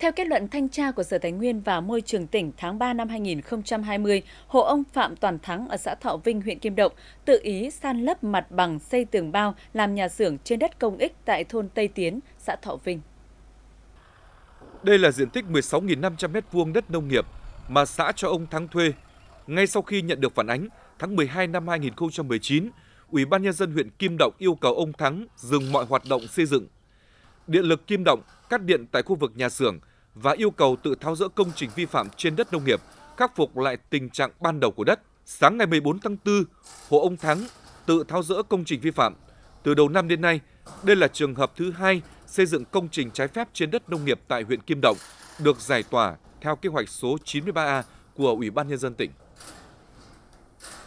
Theo kết luận thanh tra của Sở Tài nguyên và Môi trường tỉnh tháng 3 năm 2020, hộ ông Phạm Toàn Thắng ở xã Thọ Vinh, huyện Kim Động tự ý san lấp mặt bằng xây tường bao làm nhà xưởng trên đất công ích tại thôn Tây Tiến, xã Thọ Vinh. Đây là diện tích 16.500 m2 đất nông nghiệp mà xã cho ông Thắng thuê. Ngay sau khi nhận được phản ánh, tháng 12 năm 2019, Ủy ban nhân dân huyện Kim Động yêu cầu ông Thắng dừng mọi hoạt động xây dựng. Điện lực Kim Động cắt điện tại khu vực nhà xưởng và yêu cầu tự tháo rỡ công trình vi phạm trên đất nông nghiệp, khắc phục lại tình trạng ban đầu của đất. Sáng ngày 14 tháng 4, hộ ông Thắng tự tháo rỡ công trình vi phạm. Từ đầu năm đến nay, đây là trường hợp thứ hai xây dựng công trình trái phép trên đất nông nghiệp tại huyện Kim Động, được giải tỏa theo kế hoạch số 93A của Ủy ban Nhân dân tỉnh.